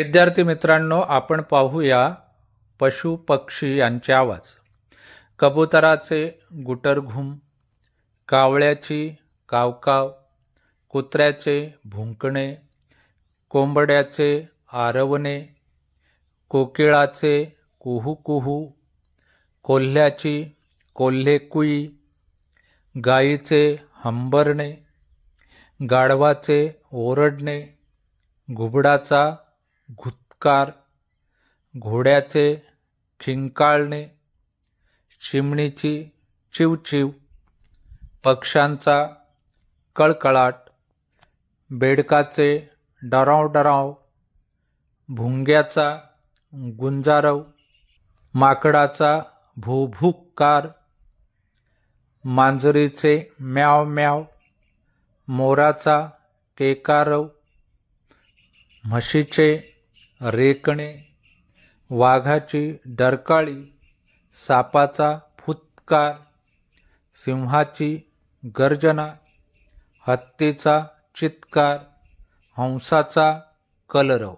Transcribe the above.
विद्यार्थी मित्रांनो आपण पाहूया पशु पक्षी यांचे आवाज कबुतराचे गुटरघुम कावळ्याची कावकाव कुत्र्याचे भुंकणे कोंबड्याचे आरवणे कोकिळाचे कुहू कुहू कोल्ह्याची कोल्हेकुई गाईचे हंबरणे गाढवाचे ओरडणे घुबडाचा घुतकार घोड्याचे खिंकाळणे चिमणीची चिवचिव पक्ष्यांचा कळकळाट बेडकाचे डराव डराव भुंग्याचा गुंजारव माकडाचा भूभूकार मांजरीचे म्याव म्याव मोराचा केकारव म्हशीचे रेकणे वाघाची डरकाळी सापाचा फुतकार सिंहाची गर्जना हत्तीचा चित्कार हंसाचा कलरव